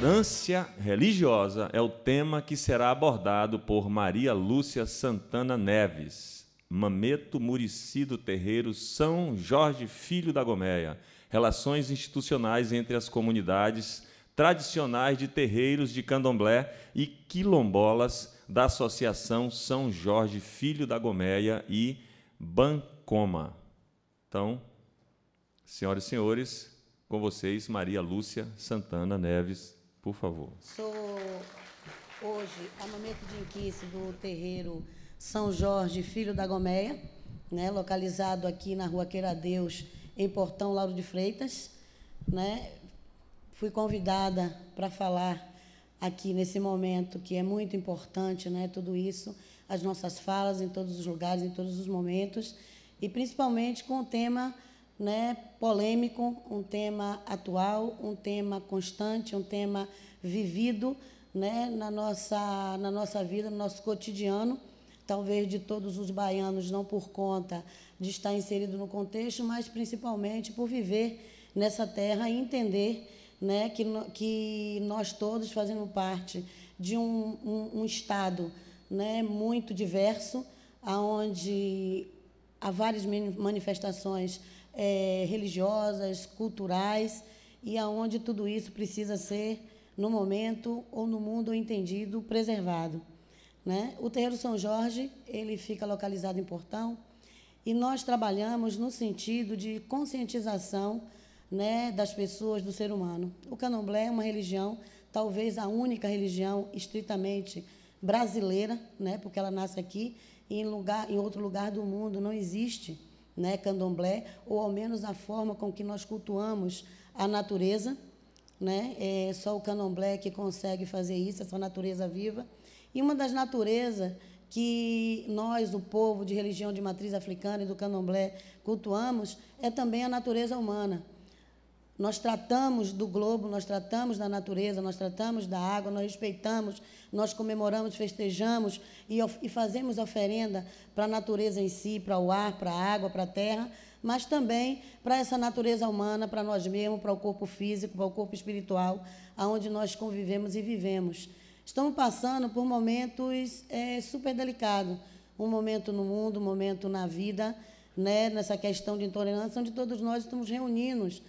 Tolerância religiosa é o tema que será abordado por Maria Lúcia Santana Neves, Mameto Murici do Terreiro São Jorge Filho da Gomeia, relações institucionais entre as comunidades tradicionais de terreiros de candomblé e quilombolas da Associação São Jorge Filho da Gomeia e Bancoma. Então, senhoras e senhores, com vocês, Maria Lúcia Santana Neves. Por favor. Sou hoje a momento de inquice do terreiro São Jorge, filho da Gomeia, né, localizado aqui na Rua Queira Deus, em Portão Lauro de Freitas. Né? Fui convidada para falar aqui nesse momento que é muito importante, né, tudo isso, as nossas falas em todos os lugares, em todos os momentos, e principalmente com o tema né, polêmico, um tema atual, um tema constante, um tema vivido né, na, nossa, na nossa vida, no nosso cotidiano. Talvez de todos os baianos, não por conta de estar inserido no contexto, mas principalmente por viver nessa terra e entender né, que, que nós todos fazemos parte de um, um, um Estado né, muito diverso, onde há várias manifestações é, religiosas, culturais, e aonde tudo isso precisa ser, no momento ou no mundo entendido, preservado. Né? O Terreiro São Jorge ele fica localizado em Portão e nós trabalhamos no sentido de conscientização né, das pessoas, do ser humano. O candomblé é uma religião, talvez a única religião estritamente brasileira, né, porque ela nasce aqui em, lugar, em outro lugar do mundo não existe né, candomblé, ou ao menos a forma com que nós cultuamos a natureza. Né? É só o candomblé que consegue fazer isso, essa é natureza viva. E uma das naturezas que nós, o povo de religião de matriz africana e do candomblé, cultuamos é também a natureza humana. Nós tratamos do globo, nós tratamos da natureza, nós tratamos da água, nós respeitamos, nós comemoramos, festejamos e, e fazemos oferenda para a natureza em si, para o ar, para a água, para a terra, mas também para essa natureza humana, para nós mesmos, para o corpo físico, para o corpo espiritual, aonde nós convivemos e vivemos. Estamos passando por momentos é, super delicados, um momento no mundo, um momento na vida, né, nessa questão de intolerância, onde todos nós estamos reunidos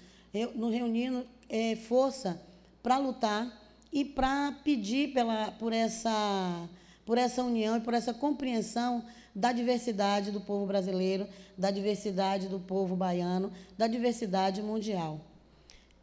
nos reunindo é, força para lutar e para pedir pela, por, essa, por essa união e por essa compreensão da diversidade do povo brasileiro, da diversidade do povo baiano, da diversidade mundial.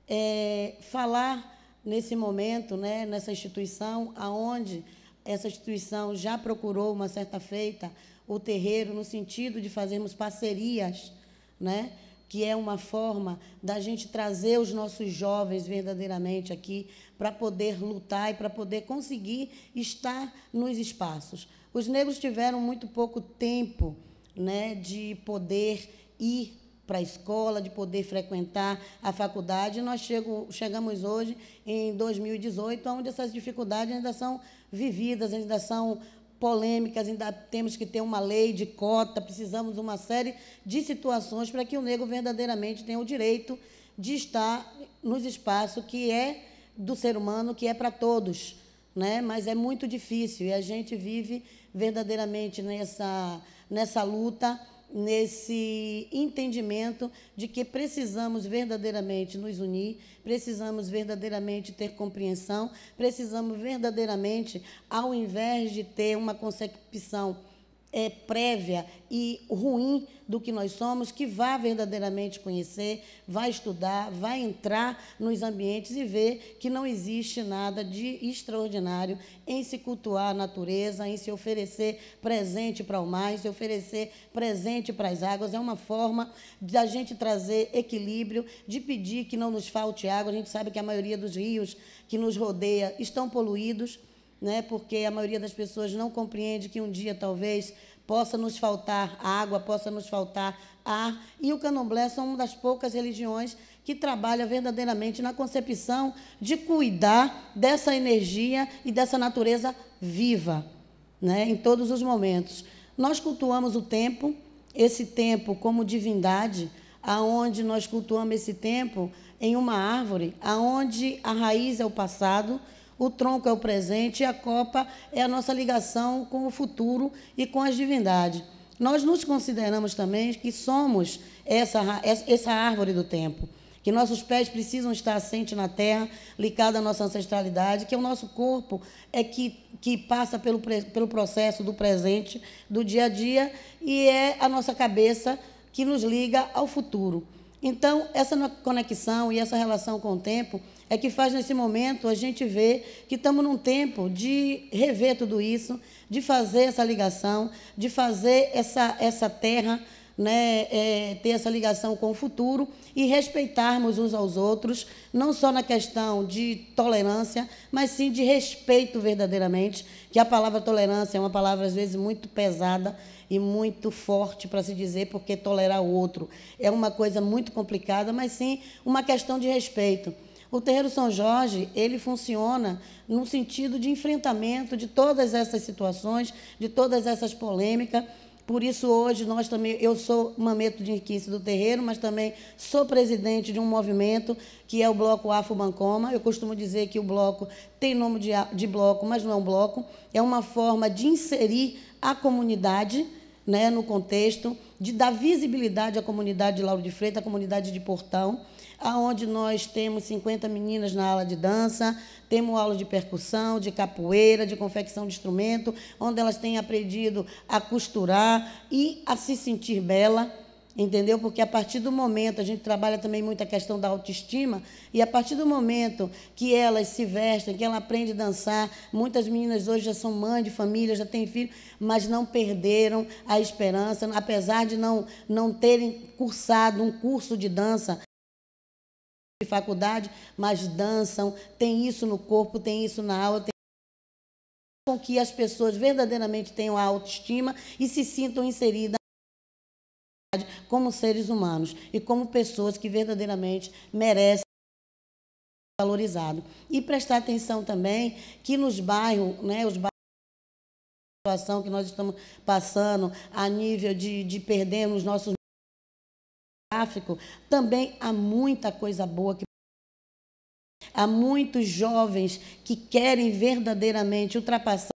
É, falar nesse momento, né, nessa instituição, aonde essa instituição já procurou uma certa feita o terreiro no sentido de fazermos parcerias, né, que é uma forma da gente trazer os nossos jovens verdadeiramente aqui para poder lutar e para poder conseguir estar nos espaços. Os negros tiveram muito pouco tempo né, de poder ir para a escola, de poder frequentar a faculdade. Nós chego, chegamos hoje, em 2018, onde essas dificuldades ainda são vividas, ainda são polêmicas, ainda temos que ter uma lei de cota, precisamos de uma série de situações para que o negro verdadeiramente tenha o direito de estar nos espaços que é do ser humano, que é para todos. Né? Mas é muito difícil e a gente vive verdadeiramente nessa, nessa luta nesse entendimento de que precisamos verdadeiramente nos unir, precisamos verdadeiramente ter compreensão, precisamos verdadeiramente, ao invés de ter uma concepção é, prévia e ruim do que nós somos, que vá verdadeiramente conhecer, vá estudar, vá entrar nos ambientes e ver que não existe nada de extraordinário em se cultuar a natureza, em se oferecer presente para o mar, em se oferecer presente para as águas. É uma forma da gente trazer equilíbrio, de pedir que não nos falte água. A gente sabe que a maioria dos rios que nos rodeia estão poluídos né? Porque a maioria das pessoas não compreende que um dia talvez possa nos faltar água, possa nos faltar ar. E o candomblé são uma das poucas religiões que trabalha verdadeiramente na concepção de cuidar dessa energia e dessa natureza viva, né? Em todos os momentos. Nós cultuamos o tempo, esse tempo como divindade, aonde nós cultuamos esse tempo em uma árvore, aonde a raiz é o passado, o tronco é o presente e a copa é a nossa ligação com o futuro e com as divindades. Nós nos consideramos também que somos essa, essa árvore do tempo, que nossos pés precisam estar assentes na terra, ligados à nossa ancestralidade, que é o nosso corpo é que, que passa pelo, pelo processo do presente, do dia a dia, e é a nossa cabeça que nos liga ao futuro. Então, essa conexão e essa relação com o tempo é que faz nesse momento a gente ver que estamos num tempo de rever tudo isso, de fazer essa ligação, de fazer essa, essa terra né, é, ter essa ligação com o futuro e respeitarmos uns aos outros, não só na questão de tolerância, mas sim de respeito verdadeiramente, que a palavra tolerância é uma palavra às vezes muito pesada e muito forte para se dizer, porque tolerar o outro é uma coisa muito complicada, mas sim uma questão de respeito. O terreiro São Jorge, ele funciona no sentido de enfrentamento de todas essas situações, de todas essas polêmicas. Por isso, hoje, nós também, eu sou mameto de Inquice do Terreiro, mas também sou presidente de um movimento que é o Bloco Afro Bancoma. Eu costumo dizer que o bloco tem nome de, de bloco, mas não é um bloco. É uma forma de inserir a comunidade né, no contexto, de dar visibilidade à comunidade de Lauro de Freitas, à comunidade de Portão aonde nós temos 50 meninas na aula de dança, temos aula de percussão, de capoeira, de confecção de instrumento, onde elas têm aprendido a costurar e a se sentir bela. Entendeu? Porque a partir do momento, a gente trabalha também muito a questão da autoestima, e a partir do momento que elas se vestem, que ela aprende a dançar, muitas meninas hoje já são mães de família, já têm filho, mas não perderam a esperança, apesar de não, não terem cursado um curso de dança, de faculdade, mas dançam, tem isso no corpo, tem isso na aula, tem com que as pessoas verdadeiramente tenham a autoestima e se sintam inseridas como seres humanos e como pessoas que verdadeiramente merecem ser valorizado. E prestar atenção também que nos bairros, né, os bairros situação que nós estamos passando a nível de, de perdermos nossos tráfico, também há muita coisa boa que há muitos jovens que querem verdadeiramente ultrapassar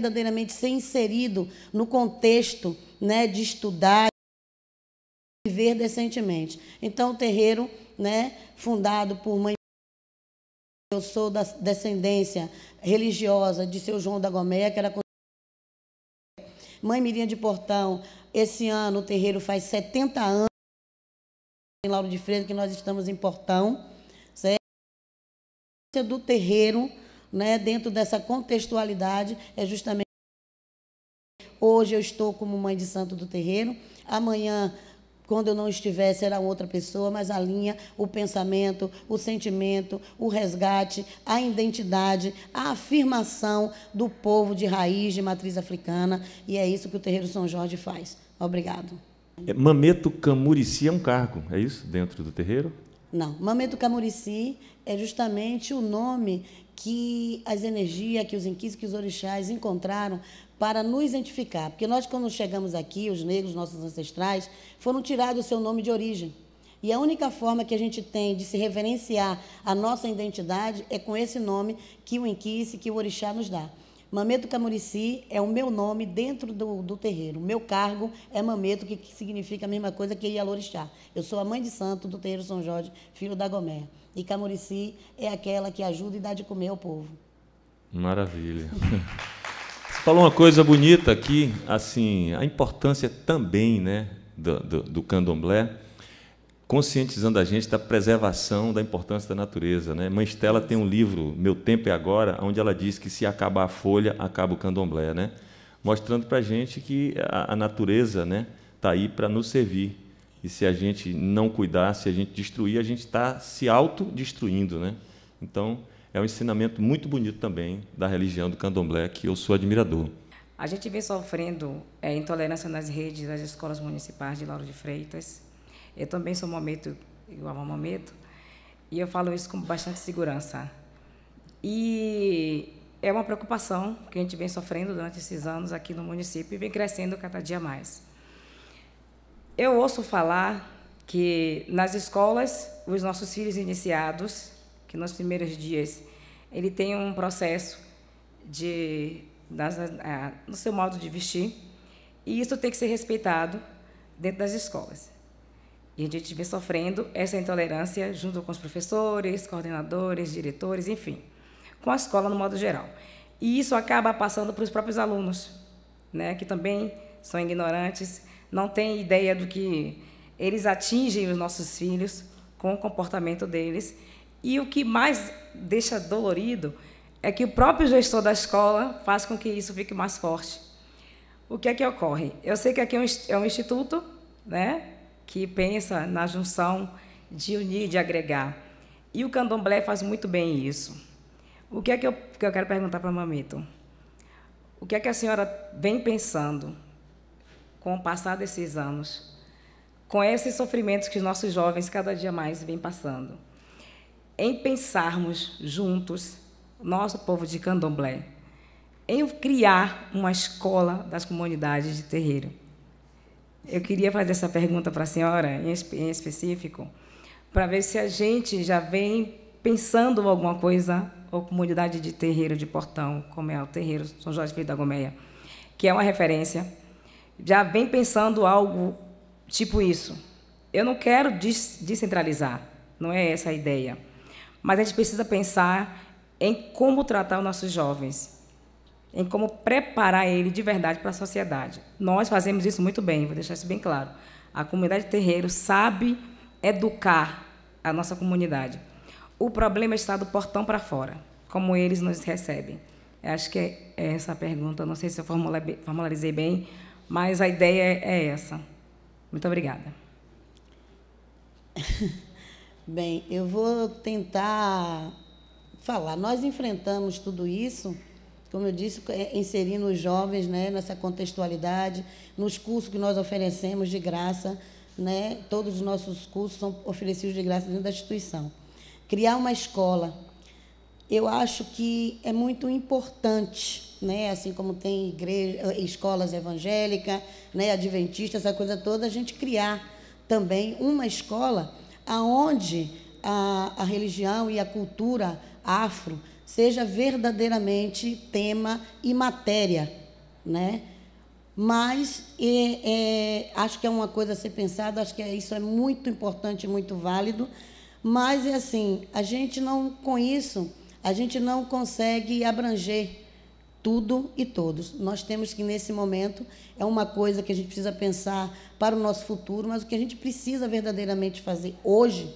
verdadeiramente ser inserido no contexto, né, de estudar e viver decentemente. Então o terreiro, né, fundado por mãe eu sou da descendência religiosa de seu João da Gomeia, que era Mãe Mirinha de Portão, esse ano o terreiro faz 70 anos em Lauro de Freitas, que nós estamos em Portão, certo? do terreiro, né, dentro dessa contextualidade, é justamente hoje eu estou como mãe de santo do terreiro, amanhã quando eu não estivesse, era outra pessoa, mas a linha, o pensamento, o sentimento, o resgate, a identidade, a afirmação do povo de raiz, de matriz africana. E é isso que o Terreiro São Jorge faz. Obrigado. É, Mameto Camurici é um cargo, é isso? Dentro do terreiro? Não. Mameto Camurici é justamente o nome que as energias que os inquis que os orixás encontraram para nos identificar. Porque nós, quando chegamos aqui, os negros, nossos ancestrais, foram tirados o seu nome de origem. E a única forma que a gente tem de se referenciar a nossa identidade é com esse nome que o inquice, que o orixá nos dá. Mameto Camurici é o meu nome dentro do, do terreiro. Meu cargo é Mameto, que, que significa a mesma coisa que Ialorixá. É Eu sou a mãe de santo do terreiro São Jorge, filho da Gomé. E Camurici é aquela que ajuda e dá de comer ao povo. Maravilha. Você falou uma coisa bonita aqui, assim, a importância também né, do, do, do candomblé conscientizando a gente da preservação, da importância da natureza. Né? Mãe Estela tem um livro, Meu Tempo é Agora, onde ela diz que se acabar a folha, acaba o candomblé, né? mostrando para a gente que a, a natureza está né, tá aí para nos servir. E se a gente não cuidar, se a gente destruir, a gente está se autodestruindo. Né? Então, é um ensinamento muito bonito também da religião do candomblé, que eu sou admirador. A gente vem sofrendo é, intolerância nas redes das escolas municipais de Lauro de Freitas, eu também sou momento, eu amo momento, e eu falo isso com bastante segurança. E é uma preocupação que a gente vem sofrendo durante esses anos aqui no município e vem crescendo cada dia mais. Eu ouço falar que nas escolas, os nossos filhos iniciados, que nos primeiros dias, ele tem um processo de das, ah, no seu modo de vestir, e isso tem que ser respeitado dentro das escolas. E a gente vem sofrendo essa intolerância junto com os professores, coordenadores, diretores, enfim, com a escola no modo geral. E isso acaba passando para os próprios alunos, né, que também são ignorantes, não têm ideia do que eles atingem os nossos filhos com o comportamento deles. E o que mais deixa dolorido é que o próprio gestor da escola faz com que isso fique mais forte. O que é que ocorre? Eu sei que aqui é um é instituto, né? que pensa na junção de unir, de agregar. E o candomblé faz muito bem isso. O que é que eu, que eu quero perguntar para a Mamito? O que é que a senhora vem pensando com o passar desses anos, com esses sofrimentos que os nossos jovens cada dia mais vêm passando? Em pensarmos juntos, nosso povo de candomblé, em criar uma escola das comunidades de terreiro eu queria fazer essa pergunta para a senhora, em específico, para ver se a gente já vem pensando alguma coisa, ou comunidade de terreiro de Portão, como é o terreiro São Jorge Filho da Gomeia, que é uma referência, já vem pensando algo tipo isso. Eu não quero descentralizar, não é essa a ideia. Mas a gente precisa pensar em como tratar os nossos jovens, em como preparar ele de verdade para a sociedade. Nós fazemos isso muito bem, vou deixar isso bem claro. A comunidade terreiro sabe educar a nossa comunidade. O problema está do portão para fora, como eles nos recebem. Eu acho que é essa a pergunta, não sei se eu formularizei bem, mas a ideia é essa. Muito obrigada. Bem, eu vou tentar falar. Nós enfrentamos tudo isso como eu disse, é, inserindo os jovens né, nessa contextualidade, nos cursos que nós oferecemos de graça, né, todos os nossos cursos são oferecidos de graça dentro da instituição. Criar uma escola, eu acho que é muito importante, né, assim como tem igreja, eh, escolas evangélicas, né, adventistas, essa coisa toda, a gente criar também uma escola aonde a, a religião e a cultura afro seja verdadeiramente tema e matéria, né? Mas é, é, acho que é uma coisa a ser pensada, acho que é, isso é muito importante, muito válido. Mas é assim, a gente não com isso, a gente não consegue abranger tudo e todos. Nós temos que nesse momento é uma coisa que a gente precisa pensar para o nosso futuro, mas o que a gente precisa verdadeiramente fazer hoje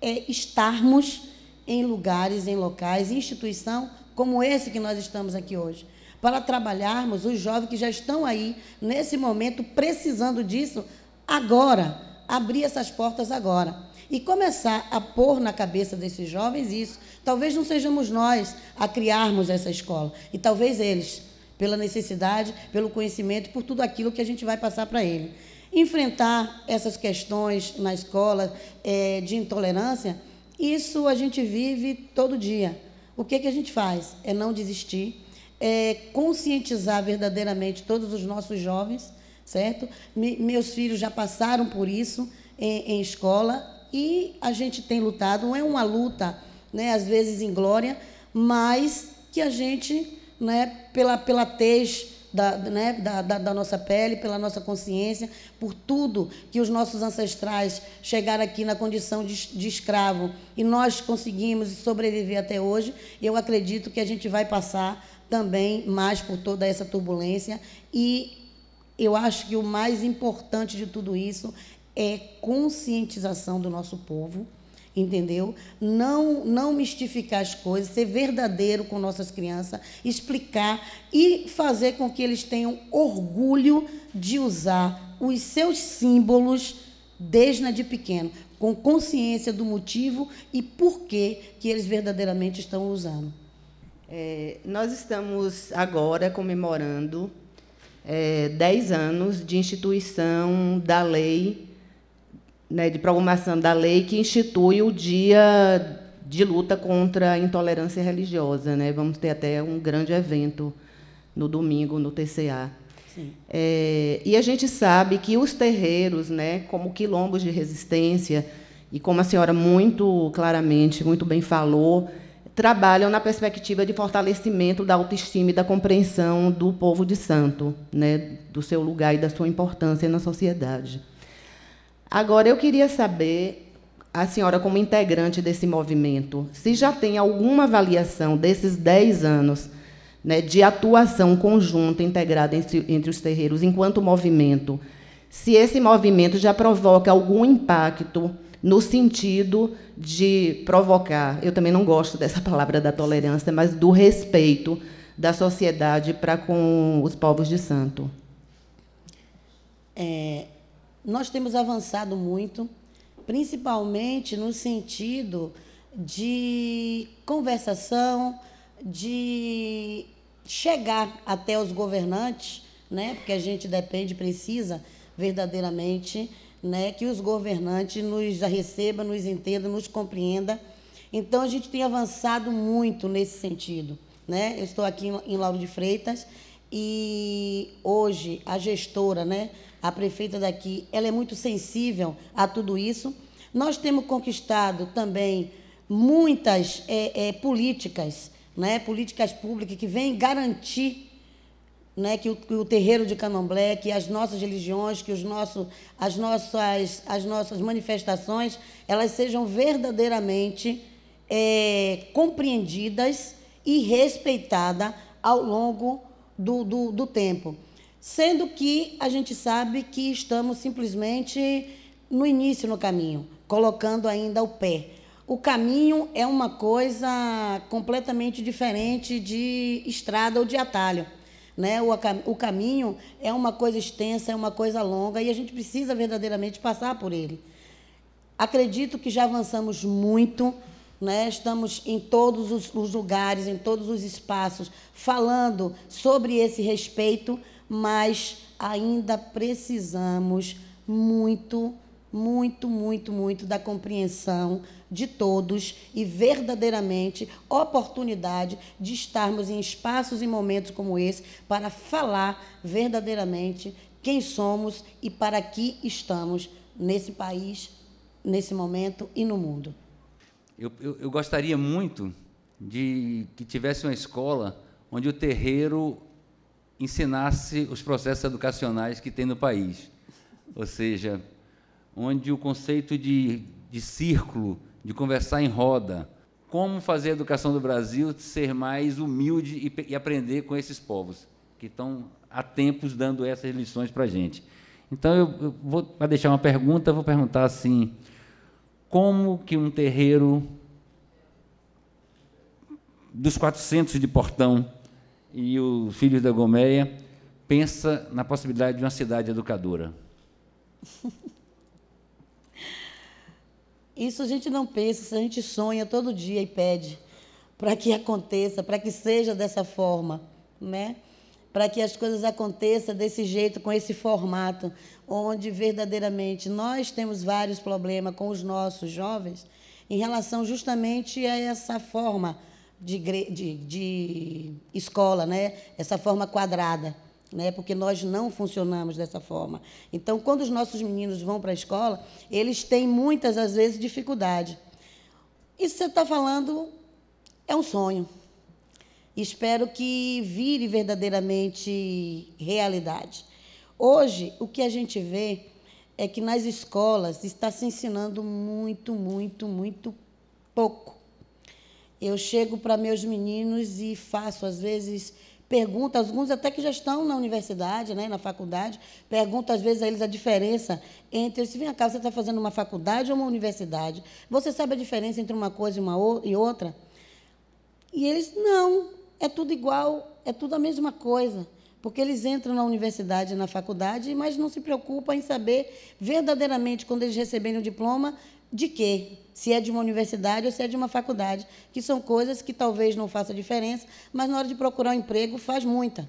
é estarmos em lugares, em locais, em instituição como esse que nós estamos aqui hoje, para trabalharmos os jovens que já estão aí nesse momento precisando disso agora, abrir essas portas agora e começar a pôr na cabeça desses jovens isso. Talvez não sejamos nós a criarmos essa escola, e talvez eles, pela necessidade, pelo conhecimento, por tudo aquilo que a gente vai passar para ele. Enfrentar essas questões na escola é, de intolerância isso a gente vive todo dia. O que, que a gente faz? É não desistir, é conscientizar verdadeiramente todos os nossos jovens, certo? Me, meus filhos já passaram por isso em, em escola e a gente tem lutado. Não é uma luta, né, às vezes em glória, mas que a gente, né, pela, pela tez da, né, da, da, da, nossa pele, pela nossa consciência, por tudo que os nossos ancestrais chegaram aqui na condição de, de escravo. E nós conseguimos sobreviver até hoje. Eu acredito que a gente vai passar também mais por toda essa turbulência. E eu acho que o mais importante de tudo isso é conscientização do nosso povo entendeu? Não, não mistificar as coisas, ser verdadeiro com nossas crianças, explicar e fazer com que eles tenham orgulho de usar os seus símbolos desde de pequeno, com consciência do motivo e por que eles verdadeiramente estão usando. É, nós estamos agora comemorando é, 10 anos de instituição da lei né, de promulgação da lei que institui o dia de luta contra a intolerância religiosa. Né? Vamos ter até um grande evento no domingo no TCA. É, e a gente sabe que os terreiros, né, como quilombos de resistência, e como a senhora muito claramente, muito bem falou, trabalham na perspectiva de fortalecimento da autoestima e da compreensão do povo de santo, né, do seu lugar e da sua importância na sociedade. Agora, eu queria saber, a senhora, como integrante desse movimento, se já tem alguma avaliação desses 10 anos né, de atuação conjunta integrada entre, os terreiros enquanto movimento, se esse movimento já provoca algum impacto no sentido de provocar, eu também não gosto dessa palavra da tolerância, mas do respeito da sociedade para com os povos de santo. É, nós temos avançado muito, principalmente no sentido de conversação, de chegar até os governantes, né? Porque a gente depende, precisa verdadeiramente, né, que os governantes nos recebam, nos entendam, nos compreendam. Então a gente tem avançado muito nesse sentido, né? Eu estou aqui em Lauro de Freitas e hoje a gestora, né, a prefeita daqui, ela é muito sensível a tudo isso. Nós temos conquistado também muitas é, é, políticas, né, políticas públicas que vêm garantir né, que, o, que o terreiro de Canomblé, que as nossas religiões, que os nosso, as, nossas, as nossas manifestações, elas sejam verdadeiramente é, compreendidas e respeitadas ao longo do, do, do tempo sendo que a gente sabe que estamos simplesmente no início no caminho, colocando ainda o pé. O caminho é uma coisa completamente diferente de estrada ou de atalho. Né? O, o caminho é uma coisa extensa, é uma coisa longa e a gente precisa verdadeiramente passar por ele. Acredito que já avançamos muito, né? estamos em todos os, os lugares, em todos os espaços, falando sobre esse respeito mas ainda precisamos muito, muito, muito, muito da compreensão de todos e verdadeiramente oportunidade de estarmos em espaços e momentos como esse para falar verdadeiramente quem somos e para que estamos nesse país, nesse momento e no mundo. Eu, eu, eu gostaria muito de que tivesse uma escola onde o terreiro ensinasse os processos educacionais que tem no país. Ou seja, onde o conceito de, de círculo, de conversar em roda, como fazer a educação do Brasil ser mais humilde e, e aprender com esses povos, que estão há tempos dando essas lições para a gente. Então, eu, eu vou, para deixar uma pergunta, vou perguntar assim: como que um terreiro dos 400 de Portão e os filhos da Gomeia pensa na possibilidade de uma cidade educadora? Isso a gente não pensa, a gente sonha todo dia e pede para que aconteça, para que seja dessa forma, né? Para que as coisas aconteçam desse jeito, com esse formato, onde verdadeiramente nós temos vários problemas com os nossos jovens em relação justamente a essa forma de, de, de escola, né? essa forma quadrada, né? porque nós não funcionamos dessa forma. Então, quando os nossos meninos vão para a escola, eles têm muitas, às vezes, dificuldade. Isso que você está falando é um sonho. Espero que vire verdadeiramente realidade. Hoje, o que a gente vê é que nas escolas está se ensinando muito, muito, muito pouco eu chego para meus meninos e faço, às vezes, perguntas, alguns até que já estão na universidade, né, na faculdade, pergunto às vezes a eles a diferença entre, se vem cá, você está fazendo uma faculdade ou uma universidade, você sabe a diferença entre uma coisa e, uma, e outra? E eles, não, é tudo igual, é tudo a mesma coisa porque eles entram na universidade, na faculdade, mas não se preocupam em saber verdadeiramente, quando eles receberem o diploma, de quê? Se é de uma universidade ou se é de uma faculdade, que são coisas que talvez não façam diferença, mas na hora de procurar um emprego faz muita.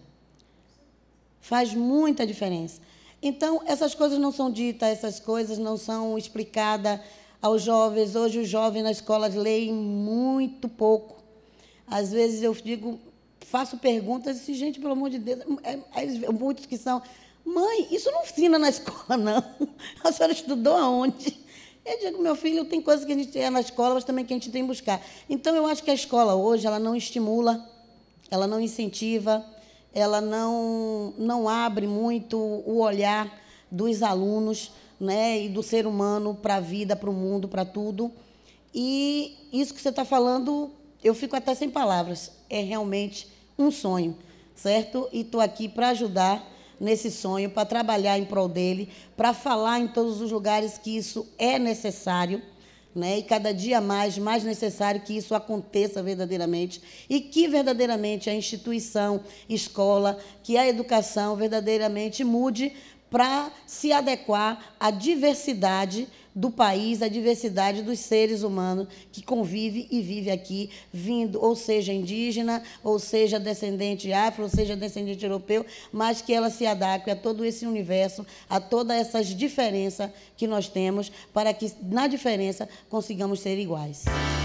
Faz muita diferença. Então, essas coisas não são ditas, essas coisas não são explicadas aos jovens. Hoje, os jovens na escola leem muito pouco. Às vezes eu digo, faço perguntas e, gente, pelo amor de Deus, é, é, muitos que são. Mãe, isso não ensina na escola, não. A senhora estudou aonde? Eu digo, meu filho, tem coisas que a gente tem é na escola, mas também que a gente tem que buscar. Então, eu acho que a escola hoje, ela não estimula, ela não incentiva, ela não, não abre muito o olhar dos alunos né, e do ser humano para a vida, para o mundo, para tudo. E isso que você está falando, eu fico até sem palavras. É realmente um sonho, certo? E estou aqui para ajudar nesse sonho, para trabalhar em prol dele, para falar em todos os lugares que isso é necessário. Né? E cada dia mais, mais necessário que isso aconteça verdadeiramente e que verdadeiramente a instituição, escola, que a educação verdadeiramente mude para se adequar à diversidade do país, a diversidade dos seres humanos que convive e vive aqui, vindo, ou seja, indígena, ou seja, descendente afro, ou seja, descendente europeu, mas que ela se adapte a todo esse universo, a todas essas diferenças que nós temos, para que na diferença consigamos ser iguais.